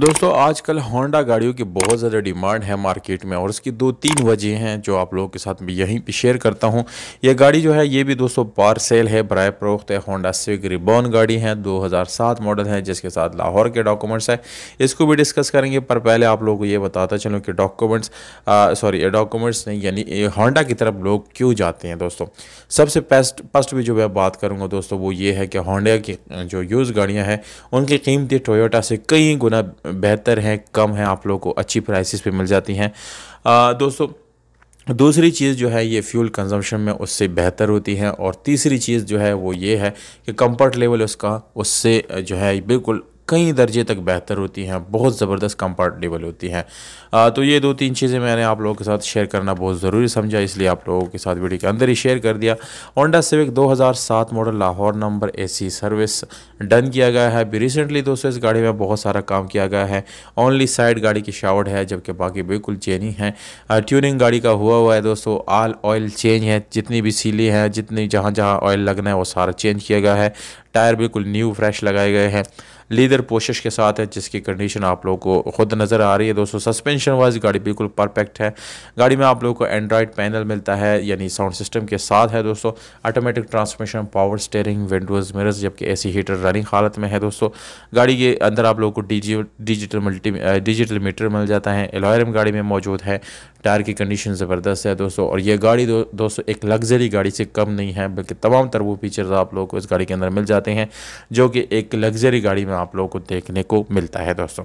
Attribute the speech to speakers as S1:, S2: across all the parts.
S1: दोस्तों आजकल होंडा गाड़ियों की बहुत ज़्यादा डिमांड है मार्केट में और इसकी दो तीन वजह हैं जो आप लोगों के साथ मैं यहीं पर शेयर करता हूं यह गाड़ी जो है ये भी दोस्तों सेल है बरए फरोख्त है होंडा सिविक रिबॉन गाड़ी है 2007 मॉडल है जिसके साथ लाहौर के डॉक्यूमेंट्स है इसको भी डिस्कस करेंगे पर पहले आप लोगों को ये बताता चलूँ कि डॉक्यूमेंट्स सॉरी डॉक्यूमेंट्स नहीं यानी होंडा की तरफ लोग क्यों जाते हैं दोस्तों सबसे बेस्ट फर्स्ट भी जो मैं बात करूँगा दोस्तों वो ये है कि होंडा की जो यूज़ गाड़ियाँ हैं उनकी कीमतें टोयोटा से कई गुना बेहतर हैं कम हैं आप लोगों को अच्छी प्राइसिस पे मिल जाती हैं दोस्तों दूसरी चीज़ जो है ये फ्यूल कंजम्पशन में उससे बेहतर होती है और तीसरी चीज़ जो है वो ये है कि कंफर्ट लेवल उसका उससे जो है बिल्कुल कई दर्जे तक बेहतर होती हैं बहुत ज़बरदस्त कंफर्टेबल होती हैं तो ये दो तीन चीज़ें मैंने आप लोगों के साथ शेयर करना बहुत ज़रूरी समझा इसलिए आप लोगों के साथ वीडियो के अंदर ही शेयर कर दिया Honda Civic 2007 model Lahore number AC service done किया गया है अभी रिसेंटली दोस्तों इस गाड़ी में बहुत सारा काम किया गया है ओनली साइड गाड़ी की शावट है जबकि बाकी बिल्कुल चेनी है ट्यूनिंग गाड़ी का हुआ हुआ है दोस्तों आल ऑयल चेंज है जितनी भी सीली है जितनी जहाँ जहाँ ऑयल लगना है वो सारा चेंज किया गया है टायर बिल्कुल न्यू फ्रेश लगाए गए हैं लीदर पोशिश के साथ है जिसकी कंडीशन आप लोग को खुद नज़र आ रही है दोस्तों सस्पेंशन वाइज गाड़ी बिल्कुल परफेक्ट है गाड़ी में आप लोग को एंड्रॉयड पैनल मिलता है यानी साउंड सिस्टम के साथ है दोस्तों automatic transmission power steering windows mirrors जबकि एसी हीटर रनिंग हालत में है दोस्तों गाड़ी के अंदर आप लोग को डिजिटल मल्टी डिजिटल मीटर मिल जाता है एलोयरम गाड़ी में मौजूद है टायर की कंडीशन ज़बरदस्त है दोस्तों और ये गाड़ी दो, दोस्तों एक लग्जरी गाड़ी से कम नहीं है बल्कि तमाम तरह वो फीचर्स आप लोगों को इस गाड़ी के अंदर मिल जाते हैं जो कि एक लग्जरी गाड़ी में आप लोगों को देखने को मिलता है दोस्तों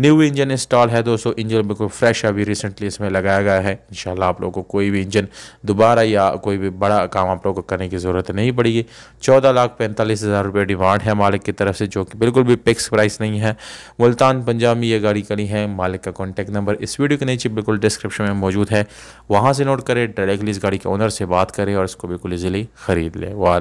S1: न्यू इंजन इंस्टॉल है दोस्तों इंजन बिल्कुल फ्रेश अभी रिसेंटली इसमें लगाया गया है इंशाल्लाह आप लोगों को कोई भी इंजन दोबारा या कोई भी बड़ा काम आप लोगों को करने की ज़रूरत नहीं पड़ेगी चौदह लाख पैंतालीस हज़ार रुपये डिमांड है मालिक की तरफ से जो कि बिल्कुल भी फिक्स प्राइस नहीं है मुल्तान पंजाब में ये गाड़ी करी है मालिक का कॉन्टैक्ट नंबर इस वीडियो के नीचे बिल्कुल डिस्क्रिप्शन में मौजूद है वहाँ से नोट करें डायरेक्टली इस गाड़ी के ओनर से बात करें और इसको बिल्कुल ईजिली ख़रीद लें वाह